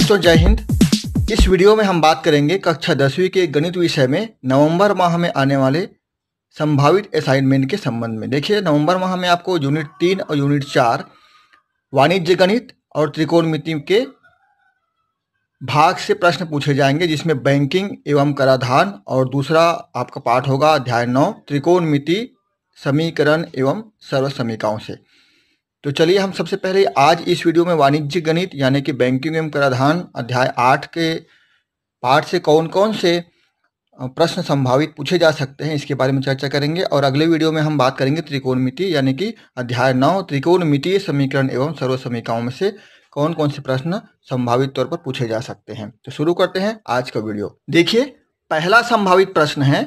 बच्चों जय हिंद इस वीडियो में हम बात करेंगे कक्षा दसवीं के गणित विषय में नवंबर माह में आने वाले संभावित असाइनमेंट के संबंध में देखिए नवंबर माह में आपको यूनिट तीन और यूनिट चार वाणिज्य गणित और त्रिकोणमिति के भाग से प्रश्न पूछे जाएंगे जिसमें बैंकिंग एवं कराधान और दूसरा आपका पाठ होगा अध्याय नौ त्रिकोण समीकरण एवं सर्व समीकाओं से तो चलिए हम सबसे पहले आज इस वीडियो में वाणिज्य गणित यानी कि बैंकिंग एवं कराधान अध्याय आठ के पाठ से कौन कौन से प्रश्न संभावित पूछे जा सकते हैं इसके बारे में चर्चा करेंगे और अगले वीडियो में हम बात करेंगे त्रिकोणमिति यानी कि अध्याय नौ त्रिकोणमितीय समीकरण एवं सर्व समीकाओं में से कौन कौन से प्रश्न संभावित तौर पर पूछे जा सकते हैं तो शुरू करते हैं आज का वीडियो देखिए पहला संभावित प्रश्न है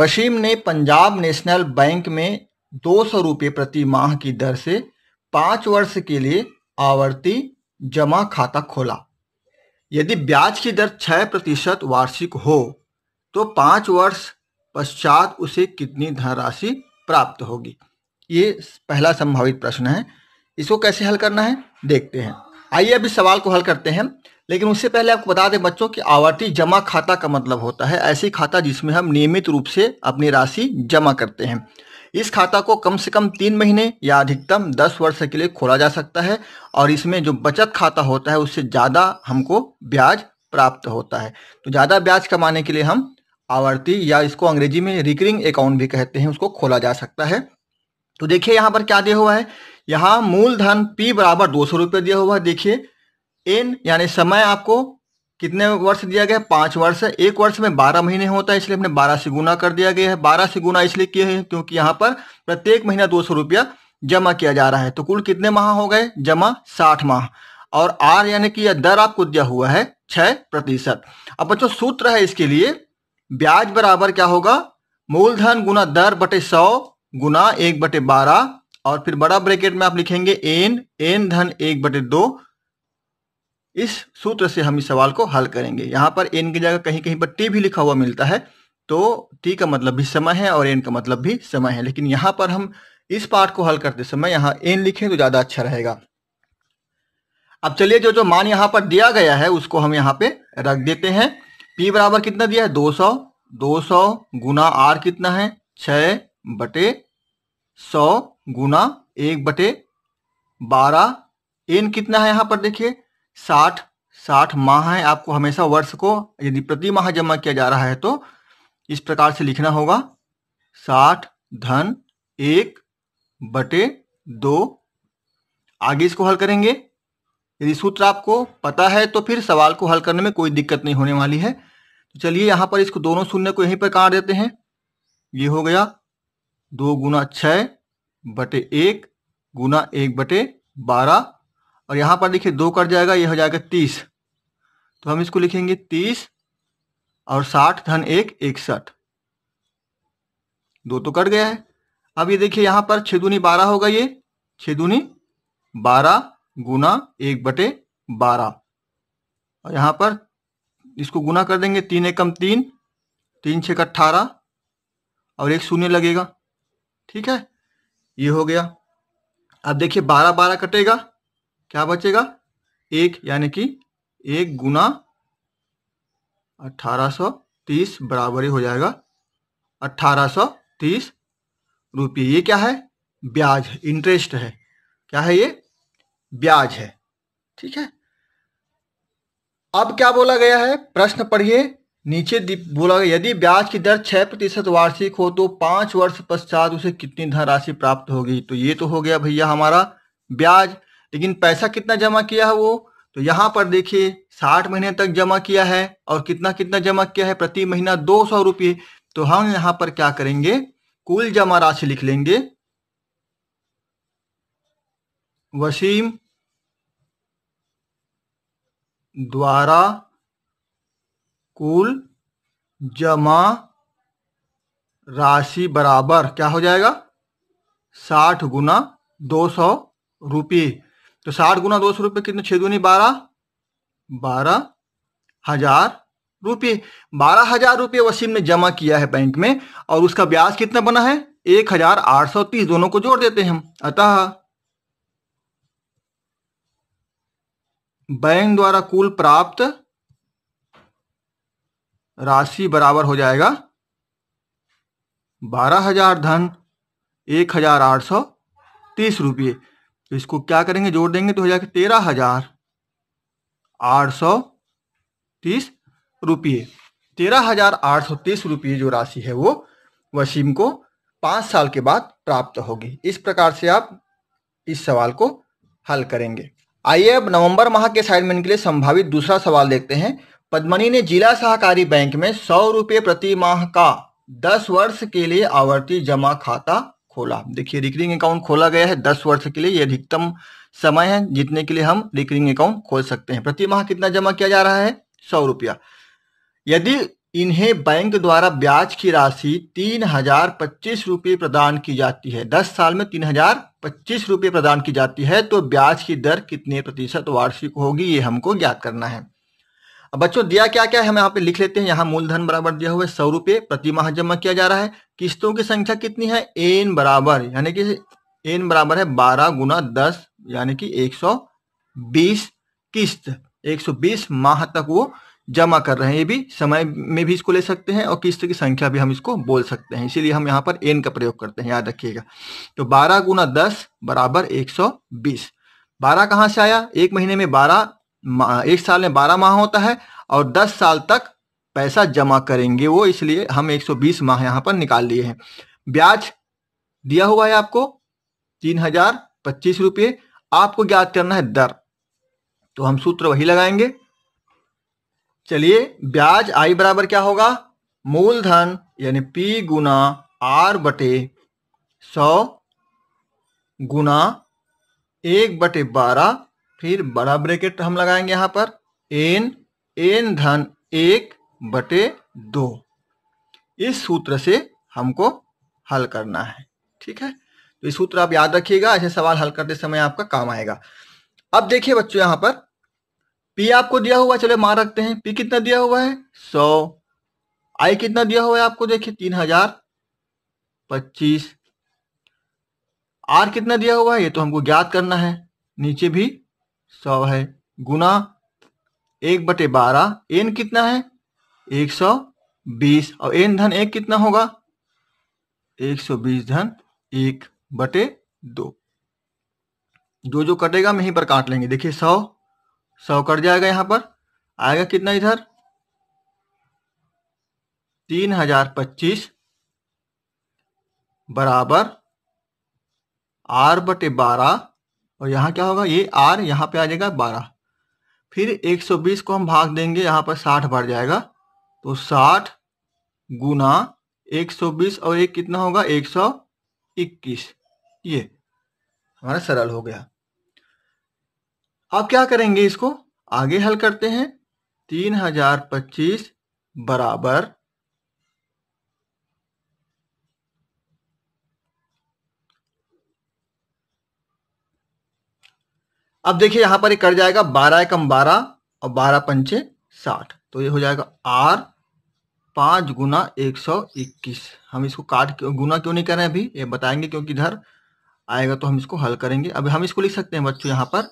वसीम ने पंजाब नेशनल बैंक में दो सौ रुपये प्रति माह की दर से पाँच वर्ष के लिए आवर्ती जमा खाता खोला यदि ब्याज की दर छः प्रतिशत वार्षिक हो तो पाँच वर्ष पश्चात उसे कितनी धनराशि प्राप्त होगी ये पहला संभावित प्रश्न है इसको कैसे हल करना है देखते हैं आइए अब इस सवाल को हल करते हैं लेकिन उससे पहले आपको बता दें बच्चों कि आवर्ती जमा खाता का मतलब होता है ऐसी खाता जिसमें हम नियमित रूप से अपनी राशि जमा करते हैं इस खाता को कम से कम तीन महीने या अधिकतम दस वर्ष के लिए खोला जा सकता है और इसमें जो बचत खाता होता है उससे ज़्यादा हमको ब्याज प्राप्त होता है तो ज़्यादा ब्याज कमाने के लिए हम आवर्ती या इसको अंग्रेजी में रिकरिंग अकाउंट भी कहते हैं उसको खोला जा सकता है तो देखिए यहाँ पर क्या दिया हुआ है यहाँ मूलधन पी बराबर दो सौ रुपये दिया हुआ है देखिए एन यानी समय आपको कितने वर्ष दिया गया पांच वर्ष एक वर्ष में बारह महीने होता है इसलिए हमने बारह से गुना कर दिया गया है बारह से गुना इसलिए किए हैं क्योंकि यहाँ पर प्रत्येक महीना दो सौ रुपया जमा किया जा रहा है तो कुल कितने माह हो गए जमा साठ माह और आर यानी कि यह दर आपको दिया हुआ है छह प्रतिशत अब बच्चों सूत्र है इसके लिए ब्याज बराबर क्या होगा मूलधन गुना दर बटे सौ गुना एक बटे बारह और फिर बड़ा ब्रैकेट में आप लिखेंगे एन एन धन एक बटे दो इस सूत्र से हम इस सवाल को हल करेंगे यहाँ पर एन की जगह कहीं कहीं पर टी भी लिखा हुआ मिलता है तो टी का मतलब भी समय है और एन का मतलब भी समय है लेकिन यहाँ पर हम इस पार्ट को हल करते समय यहाँ एन लिखें तो ज़्यादा अच्छा रहेगा अब चलिए जो जो मान यहाँ पर दिया गया है उसको हम यहाँ पे रख देते हैं पी बराबर कितना दिया है दो सौ दो सौ गुना आर कितना है 6 बटे सौ गुना एक बटे बारह एन कितना है यहाँ पर देखिए साठ साठ माह है आपको हमेशा वर्ष को यदि प्रति माह जमा किया जा रहा है तो इस प्रकार से लिखना होगा साठ धन एक बटे दो आगे इसको हल करेंगे यदि सूत्र आपको पता है तो फिर सवाल को हल करने में कोई दिक्कत नहीं होने वाली है तो चलिए यहां पर इसको दोनों शून्य को यहीं पर काट देते हैं ये हो गया दो गुना छ बटे एक गुना एक बटे बारह और यहाँ पर देखिए दो कट जाएगा ये हो जाएगा तीस तो हम इसको लिखेंगे तीस और साठ धन एक इकसठ दो तो कट गया है अब ये देखिए यहाँ पर छः दूनी बारह होगा ये छः दूनी बारह गुना एक बटे बारह और यहाँ पर इसको गुना कर देंगे तीन एकम तीन तीन छः का अट्ठारह और एक शून्य लगेगा ठीक है ये हो गया अब देखिए बारह बारह कटेगा क्या बचेगा एक यानी कि एक गुना अठारह सौ तीस बराबर ही हो जाएगा अट्ठारह सौ तीस रुपये ये क्या है ब्याज इंटरेस्ट है क्या है ये ब्याज है ठीक है अब क्या बोला गया है प्रश्न पढ़िए नीचे बोला गया यदि ब्याज की दर छह प्रतिशत वार्षिक हो तो पांच वर्ष पश्चात उसे कितनी धनराशि प्राप्त होगी तो ये तो हो गया भैया हमारा ब्याज लेकिन पैसा कितना जमा किया है वो तो यहाँ पर देखिए साठ महीने तक जमा किया है और कितना कितना जमा किया है प्रति महीना दो सौ रुपये तो हम यहाँ पर क्या करेंगे कुल जमा राशि लिख लेंगे वसीम द्वारा कुल जमा राशि बराबर क्या हो जाएगा साठ गुना दो सौ रुपये तो साठ गुना दो सौ रुपये कितने छः दूनी बारह बारह हजार रुपये बारह हजार रुपये वसीम ने जमा किया है बैंक में और उसका ब्याज कितना बना है एक हजार आठ सौ तीस दोनों को जोड़ देते हैं हम अतः बैंक द्वारा कुल प्राप्त राशि बराबर हो जाएगा बारह हजार धन एक हजार आठ सौ तीस रुपये तो इसको क्या करेंगे जोड़ देंगे तो हो जाएगा तेरह हजार आठ सौ तीस रुपये तेरह हजार आठ सौ तीस रुपये जो राशि है वो वसीम को पाँच साल के बाद प्राप्त होगी इस प्रकार से आप इस सवाल को हल करेंगे आइए अब नवंबर माह के असाइनमेंट के लिए संभावित दूसरा सवाल देखते हैं पद्मनी ने जिला सहकारी बैंक में सौ रुपये प्रति माह का दस वर्ष के लिए आवर्ती जमा खाता खोला देखिए रिकरिंग अकाउंट खोला गया है दस वर्ष के लिए ये अधिकतम समय है जितने के लिए हम रिकरिंग अकाउंट खोल सकते हैं प्रति माह कितना जमा किया जा रहा है सौ रुपया यदि इन्हें बैंक द्वारा ब्याज की राशि तीन हजार पच्चीस रुपये प्रदान की जाती है दस साल में तीन हजार पच्चीस रुपये प्रदान की जाती है तो ब्याज की दर कितने प्रतिशत वार्षिक होगी ये हमको ज्ञात करना है अब बच्चों दिया क्या क्या है हम यहाँ पे लिख लेते हैं यहाँ मूलधन बराबर दिया हुआ है सौ रुपये प्रति माह जमा किया जा रहा है किस्तों की संख्या कितनी है एन बराबर यानी कि एन बराबर है बारह गुना दस यानी कि एक सौ बीस किस्त एक सौ बीस माह तक वो जमा कर रहे हैं ये भी समय में भी इसको ले सकते हैं और किस्त की संख्या भी हम इसको बोल सकते हैं इसीलिए हम यहाँ पर एन का प्रयोग करते हैं याद रखिएगा तो बारह गुना दस बराबर एक सौ बीस बारह कहाँ से आया एक महीने में बारह एक साल में बारह माह होता है और दस साल तक पैसा जमा करेंगे वो इसलिए हम 120 माह यहाँ पर निकाल लिए हैं ब्याज दिया हुआ है आपको तीन हजार पच्चीस रुपये आपको ज्ञात करना है दर तो हम सूत्र वही लगाएंगे चलिए ब्याज आई बराबर क्या होगा मूलधन यानी पी गुना आर बटे सौ गुना एक बटे बारह फिर बड़ा ब्रैकेट हम लगाएंगे यहाँ पर एन एन धन एक बटे दो इस सूत्र से हमको हल करना है ठीक है तो ये सूत्र आप याद रखिएगा ऐसे सवाल हल करते समय आपका काम आएगा अब देखिए बच्चों यहाँ पर पी आपको दिया हुआ चले मार रखते हैं पी कितना दिया हुआ है सौ आई कितना दिया हुआ है आपको देखिए तीन हजार पच्चीस आर कितना दिया हुआ है ये तो हमको ज्ञात करना है नीचे भी सौ है गुना एक बटे बारह एन कितना है एक सौ बीस और एन धन एक कितना होगा एक सौ बीस धन एक बटे दो जो जो कटेगा मैं यहीं पर काट लेंगे देखिए सौ सौ कट जाएगा यहाँ पर आएगा कितना इधर तीन हजार पच्चीस बराबर आर बटे बारह और यहाँ क्या होगा ये आर यहाँ पे आ जाएगा बारह फिर 120 को हम भाग देंगे यहाँ पर 60 बढ़ जाएगा तो 60 गुना 120 और एक कितना होगा 121 ये हमारा सरल हो गया अब क्या करेंगे इसको आगे हल करते हैं 3025 बराबर अब देखिए यहां पर ये कट जाएगा बारह एकम बारह और बारह पंचे साठ तो ये हो जाएगा आर पांच गुना एक सौ इक्कीस हम इसको काट गुना क्यों नहीं कर रहे हैं अभी ये बताएंगे क्योंकि इधर आएगा तो हम इसको हल करेंगे अब हम इसको लिख सकते हैं बच्चों यहां पर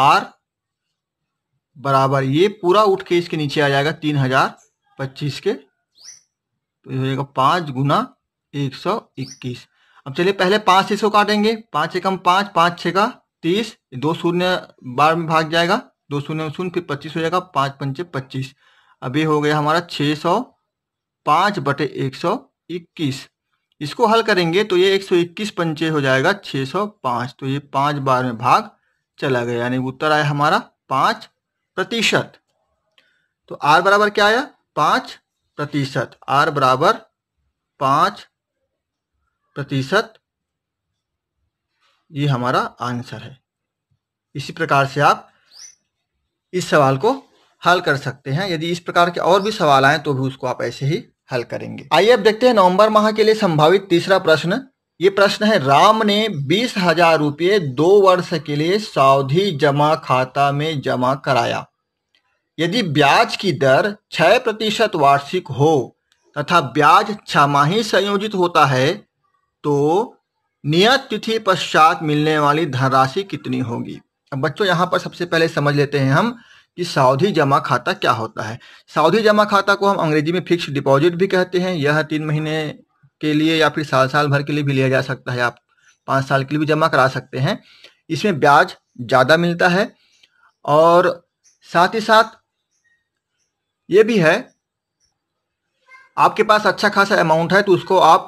आर बराबर ये पूरा उठ के इसके नीचे आ जाएगा तीन हजार पच्चीस के तो ये हो जाएगा पांच गुना एक सौ इक्कीस अब चलिए पहले पांच से इसको काटेंगे पांच एकम पांच पांच छः का तीस दो शून्य बार में भाग जाएगा दो शून्य में शून्य फिर पच्चीस हो जाएगा पाँच पंचे पच्चीस अभी हो गया हमारा छः सौ पाँच बटे एक सौ इक्कीस इसको हल करेंगे तो ये एक सौ इक्कीस पंचे हो जाएगा छः सौ पाँच तो ये पाँच बार में भाग चला गया यानी उत्तर आया हमारा पाँच प्रतिशत तो आर बराबर क्या आया पाँच प्रतिशत आर बराबर पाँच प्रतिशत ये हमारा आंसर है इसी प्रकार से आप इस सवाल को हल कर सकते हैं यदि इस प्रकार के और भी सवाल आए तो भी उसको आप ऐसे ही हल करेंगे आइए अब देखते हैं नवंबर माह के लिए संभावित तीसरा प्रश्न ये प्रश्न है राम ने बीस हजार रुपये दो वर्ष के लिए सावधि जमा खाता में जमा कराया यदि ब्याज की दर छह प्रतिशत वार्षिक हो तथा ब्याज छमाही संयोजित होता है तो नियत तिथि पश्चात मिलने वाली धनराशि कितनी होगी अब बच्चों यहाँ पर सबसे पहले समझ लेते हैं हम कि सावधि जमा खाता क्या होता है सावधि जमा खाता को हम अंग्रेजी में फिक्स डिपॉजिट भी कहते हैं यह तीन महीने के लिए या फिर साल साल भर के लिए भी लिया जा सकता है आप पाँच साल के लिए भी जमा करा सकते हैं इसमें ब्याज ज़्यादा मिलता है और साथ ही साथ ये भी है आपके पास अच्छा खासा अमाउंट है तो उसको आप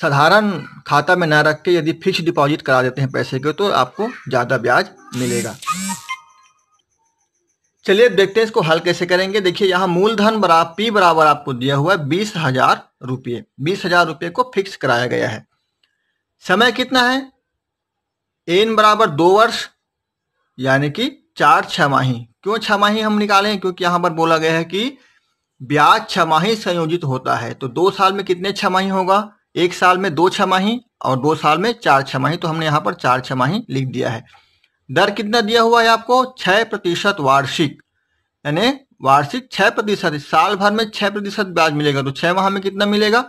साधारण खाता में ना रख के यदि फिक्स डिपॉजिट करा देते हैं पैसे के तो आपको ज़्यादा ब्याज मिलेगा चलिए देखते हैं इसको हल कैसे करेंगे देखिए यहाँ मूलधन बराबर पी बराबर आपको दिया हुआ है बीस हजार रुपये बीस हजार रुपये को फिक्स कराया गया है समय कितना है एन बराबर दो वर्ष यानी कि चार छमाही क्यों छमाही हम निकालें क्योंकि यहाँ पर बोला गया है कि ब्याज छमाही संयोजित होता है तो दो साल में कितने छमाही होगा एक साल में दो छमाही और दो साल में चार छमाही तो हमने यहाँ पर चार छमाही लिख दिया है दर कितना दिया हुआ है आपको छः प्रतिशत वार्षिक यानी वार्षिक छः प्रतिशत साल भर में छः प्रतिशत ब्याज मिलेगा तो छः माह में कितना मिलेगा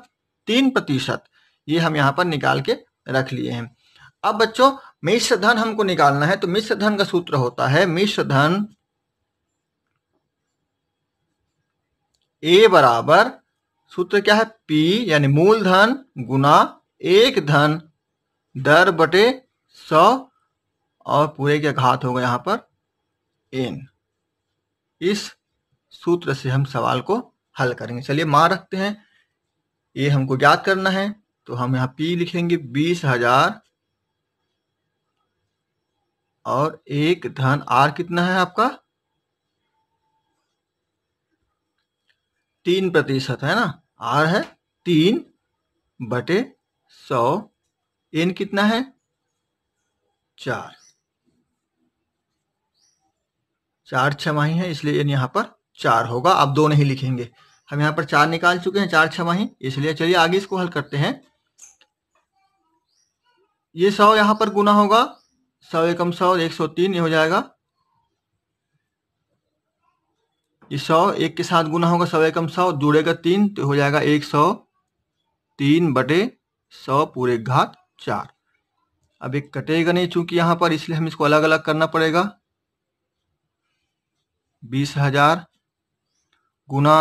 तीन प्रतिशत ये हम यहाँ पर निकाल के रख लिए हैं अब बच्चों मिश्र धन हमको निकालना है तो मिश्र धन का सूत्र होता है मिश्र धन ए बराबर सूत्र क्या है पी यानी मूलधन गुना एक धन दर बटे सौ और पूरे के घात होगा यहां पर एन इस सूत्र से हम सवाल को हल करेंगे चलिए मान रखते हैं ये हमको ज्ञात करना है तो हम यहां पी लिखेंगे बीस हजार और एक धन आर कितना है आपका तीन प्रतिशत है ना आर है तीन बटे सौ एन कितना है चार चार छमाही है इसलिए एन यहां पर चार होगा आप दो नहीं लिखेंगे हम यहां पर चार निकाल चुके हैं चार छमाही इसलिए चलिए आगे इसको हल करते हैं ये सौ यहां पर गुना होगा सौ एकम सौ एक सौ तीन ये हो जाएगा ये सौ एक के साथ गुना होगा सौ एकम सौ जुड़ेगा तीन तो हो जाएगा एक सौ तीन बटे सौ पूरे घात चार अब एक कटेगा नहीं चूंकि यहाँ पर इसलिए हम इसको अलग अलग करना पड़ेगा बीस हजार गुना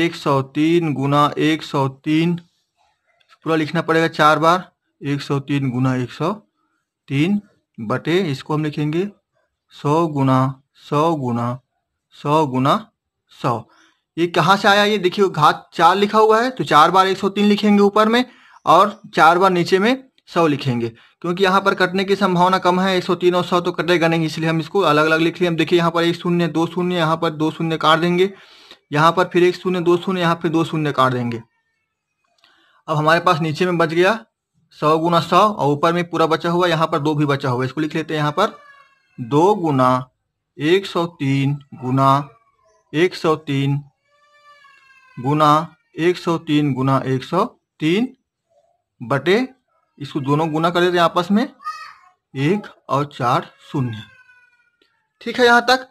एक सौ तीन गुना एक सौ तीन पूरा लिखना पड़ेगा चार बार एक सौ तीन गुना एक सौ तीन बटे इसको हम लिखेंगे सौ गुना सौ गुना सौ गुना सौ ये कहाँ से आया ये देखिए घात चार लिखा हुआ है तो चार बार एक सौ तीन लिखेंगे ऊपर में और चार बार नीचे में सौ लिखेंगे क्योंकि यहाँ पर कटने की संभावना कम है एक सौ तीन और सौ तो कटेगा नहीं इसलिए हम इसको अलग अलग लिख लिए हम देखिए यहाँ पर एक शून्य दो शून्य यहाँ पर दो शून्य काट देंगे यहाँ पर फिर एक शून्य दो शून्य यहाँ फिर दो शून्य काट देंगे अब हमारे पास नीचे में बच गया सौ गुना सौ और ऊपर में पूरा बचा हुआ यहाँ पर दो भी बचा हुआ इसको लिख लेते हैं यहाँ पर दो गुना एक सौ तीन गुना एक सौ तीन गुना एक सौ तीन गुना एक सौ तीन बटे इसको दोनों गुना कर देते हैं आपस में एक और चार शून्य ठीक है यहाँ तक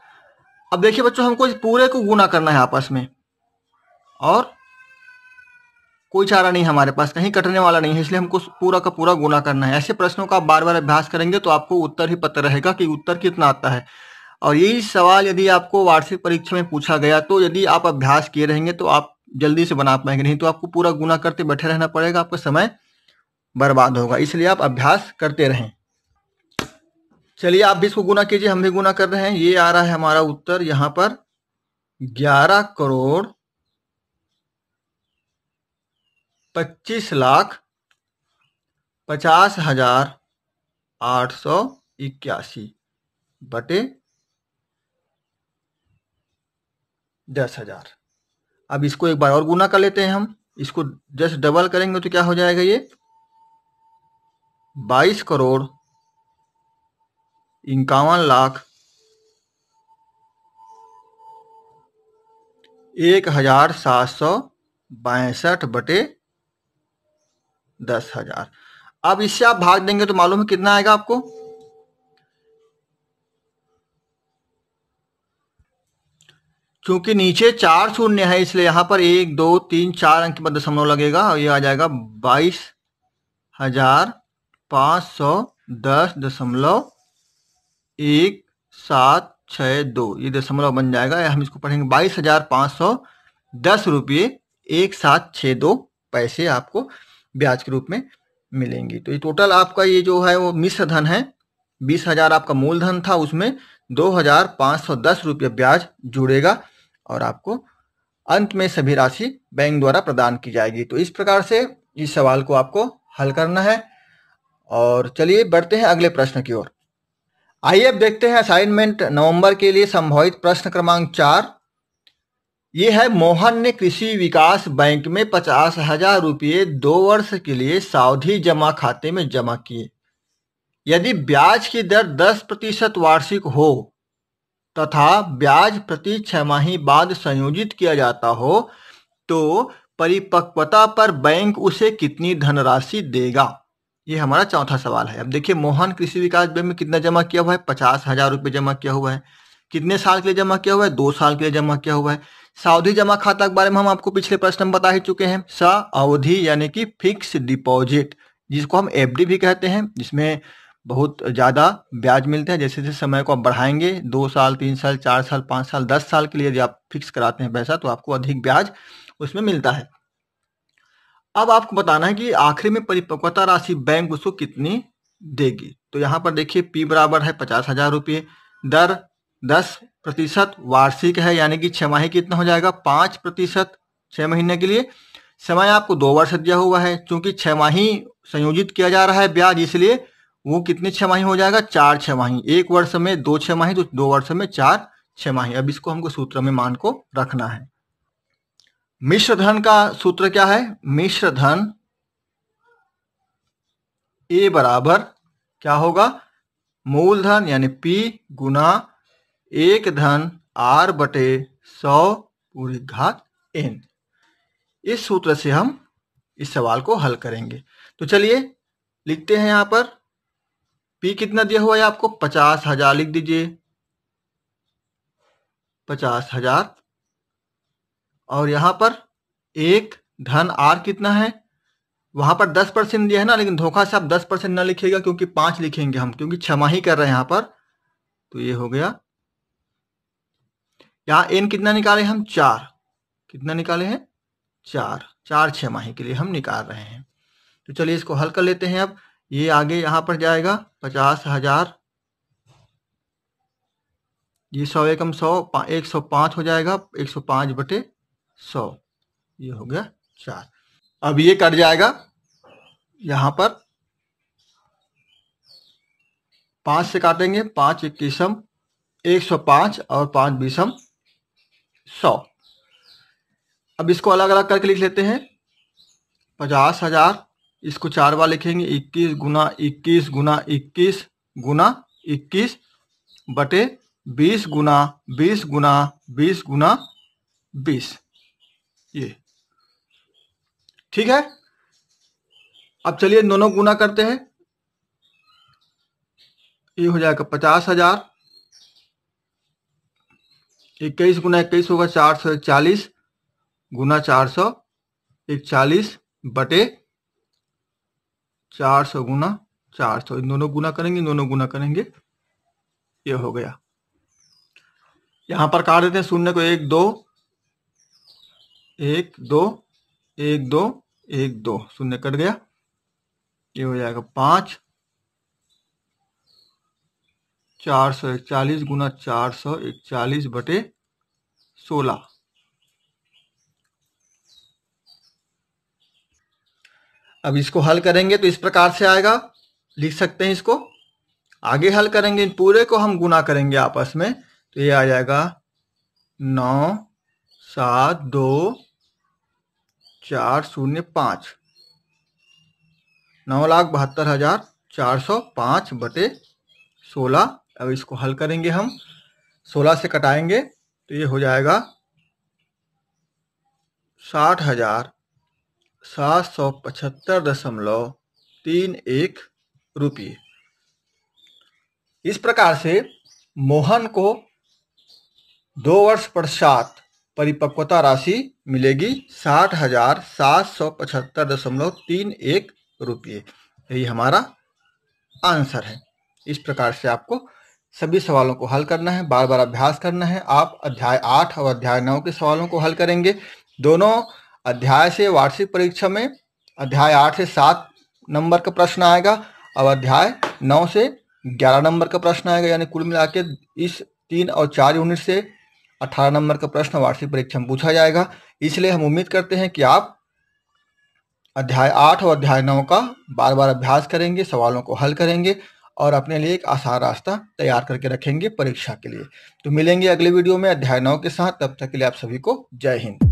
अब देखिए बच्चों हमको इस पूरे को गुना करना है आपस में और कोई चारा नहीं हमारे पास कहीं कटने वाला नहीं है इसलिए हमको पूरा का पूरा गुना करना है ऐसे प्रश्नों का आप बार बार अभ्यास करेंगे तो आपको उत्तर ही पता रहेगा कि उत्तर कितना आता है और यही सवाल यदि आपको वार्षिक परीक्षा में पूछा गया तो यदि आप अभ्यास किए रहेंगे तो आप जल्दी से बना पाएंगे नहीं तो आपको पूरा गुना करते बैठे रहना पड़ेगा आपका समय बर्बाद होगा इसलिए आप अभ्यास करते रहें चलिए आप भी इसको गुना कीजिए हम भी गुना कर रहे हैं ये आ रहा है हमारा उत्तर यहाँ पर ग्यारह करोड़ पच्चीस लाख पचास हजार आठ सौ इक्यासी बटे दस हजार अब इसको एक बार और गुना कर लेते हैं हम इसको जस्ट डबल करेंगे तो क्या हो जाएगा ये बाईस करोड़ इक्यावन लाख एक हजार सात सौ बासठ बटे दस हजार अब इससे आप भाग देंगे तो मालूम है कितना आएगा आपको क्योंकि नीचे चार शून्य है इसलिए यहां पर एक दो तीन चार अंक मध्य दशमलव लगेगा और ये आ जाएगा बाईस हजार पाँच सौ दस दशमलव एक सात छ दो ये दशमलव बन जाएगा हम इसको पढ़ेंगे बाईस हजार पांच सौ दस रुपये एक सात छ दो पैसे आपको ब्याज के रूप में मिलेंगे तो ये टोटल आपका ये जो है वो मिश्र धन है बीस हजार आपका मूलधन था उसमें दो हजार पांच सौ दस रुपये ब्याज जुड़ेगा और आपको अंत में सभी राशि बैंक द्वारा प्रदान की जाएगी तो इस प्रकार से इस सवाल को आपको हल करना है और चलिए बढ़ते हैं अगले प्रश्न की ओर आइए अब देखते हैं असाइनमेंट नवंबर के लिए संभावित प्रश्न क्रमांक चार ये है मोहन ने कृषि विकास बैंक में पचास हजार रुपये दो वर्ष के लिए सावधि जमा खाते में जमा किए यदि ब्याज की दर दस प्रतिशत वार्षिक हो तथा ब्याज प्रति छमाही बाद संयोजित किया जाता हो तो परिपक्वता पर बैंक उसे कितनी धनराशि देगा ये हमारा चौथा सवाल है अब देखिए मोहन कृषि विकास बैंक में कितना जमा किया हुआ है पचास हजार रुपये जमा किया हुआ है कितने साल के लिए जमा किया हुआ है दो साल के लिए जमा किया हुआ है सावधि जमा खाता के बारे में हम आपको पिछले प्रश्न में बता ही चुके हैं अवधि यानी कि फिक्स डिपॉजिट जिसको हम एफडी भी कहते हैं जिसमें बहुत ज़्यादा ब्याज मिलते हैं जैसे जैसे समय को आप बढ़ाएंगे दो साल तीन साल चार साल पाँच साल दस साल के लिए यदि आप फिक्स कराते हैं पैसा तो आपको अधिक ब्याज उसमें मिलता है अब आपको बताना है कि आखिरी में परिपक्वता राशि बैंक उसको कितनी देगी तो यहाँ पर देखिए पी बराबर है पचास हजार रुपये दर दस प्रतिशत वार्षिक है यानी कि छमाही कितना हो जाएगा पाँच प्रतिशत छः महीने के लिए समय आपको दो वर्ष दिया हुआ है क्योंकि छमाही संयोजित किया जा रहा है ब्याज इसलिए वो कितने छमाही हो जाएगा चार छमाही एक वर्ष में दो छमाही तो दो वर्ष में चार छमाही अब इसको हमको सूत्र में मान को रखना है मिश्र धन का सूत्र क्या है मिश्र धन ए बराबर क्या होगा मूलधन यानी पी गुना एक धन आर बटे सौ पूरी घात एन इस सूत्र से हम इस सवाल को हल करेंगे तो चलिए लिखते हैं यहां पर पी कितना दिया हुआ है आपको पचास हजार लिख दीजिए पचास हजार और यहां पर एक धन आर कितना है वहां पर दस परसेंट दिया है ना लेकिन धोखा से आप दस परसेंट ना लिखिएगा क्योंकि पांच लिखेंगे हम क्योंकि छमाही कर रहे हैं यहां पर तो ये हो गया यहां एन कितना निकाले हम चार कितना निकाले हैं चार चार छमाही के लिए हम निकाल रहे हैं तो चलिए इसको हल कर लेते हैं अब ये आगे यहां पर जाएगा पचास हजार ये सौ एकम सौ एक सौ पांच हो जाएगा एक सौ पांच बटे सौ ये हो गया चार अब ये कट जाएगा यहां पर पांच से काटेंगे पांच इक्कीसम एक सौ पांच और पांच बीसम सौ अब इसको अलग अलग करके लिख लेते हैं पचास हजार इसको चार बार लिखेंगे इक्कीस गुना इक्कीस गुना इक्कीस गुना इक्कीस बटे बीस गुना बीस गुना बीस गुना बीस ये ठीक है अब चलिए दोनों गुना करते हैं ये हो जाएगा पचास हजार इक्कीस गुना इक्कीस होगा चार सौ चालीस गुना चार सौ इकचालीस बटे चार सौ गुना चार सौ इन दोनों गुना करेंगे दोनों गुना करेंगे ये हो गया यहां पर काट देते हैं शून्य को एक दो एक दो एक दो एक दो शून्य कट गया ये हो जाएगा पांच चार सौ इकचालीस गुना चार सौ इकचालीस बटे सोलह अब इसको हल करेंगे तो इस प्रकार से आएगा लिख सकते हैं इसको आगे हल करेंगे इन पूरे को हम गुना करेंगे आपस में तो ये आ जाएगा नौ सात दो चार शून्य पाँच नौ लाख बहत्तर हज़ार चार सौ पाँच बटे सोलह अब इसको हल करेंगे हम सोलह से कटाएंगे तो ये हो जाएगा साठ हज़ार सात सौ पचहत्तर दशमलव तीन एक रुपये इस प्रकार से मोहन को दो वर्ष पश्चात परिपक्वता राशि मिलेगी साठ हजार सात सौ पचहत्तर दशमलव तीन एक रुपये यही हमारा आंसर है इस प्रकार से आपको सभी सवालों को हल करना है बार बार अभ्यास करना है आप अध्याय आठ और अध्याय नौ के सवालों को हल करेंगे दोनों अध्याय से वार्षिक परीक्षा में अध्याय आठ से सात नंबर का प्रश्न आएगा और अध्याय नौ से ग्यारह नंबर का प्रश्न आएगा यानी कुल मिला के इस तीन और चार यूनिट से अठारह नंबर का प्रश्न वार्षिक परीक्षा में पूछा जाएगा इसलिए हम उम्मीद करते हैं कि आप अध्याय आठ और अध्याय नौ का बार बार अभ्यास करेंगे सवालों को हल करेंगे और अपने लिए एक आसान रास्ता तैयार करके रखेंगे परीक्षा के लिए तो मिलेंगे अगले वीडियो में अध्याय नौ के साथ तब तक के लिए आप सभी को जय हिंद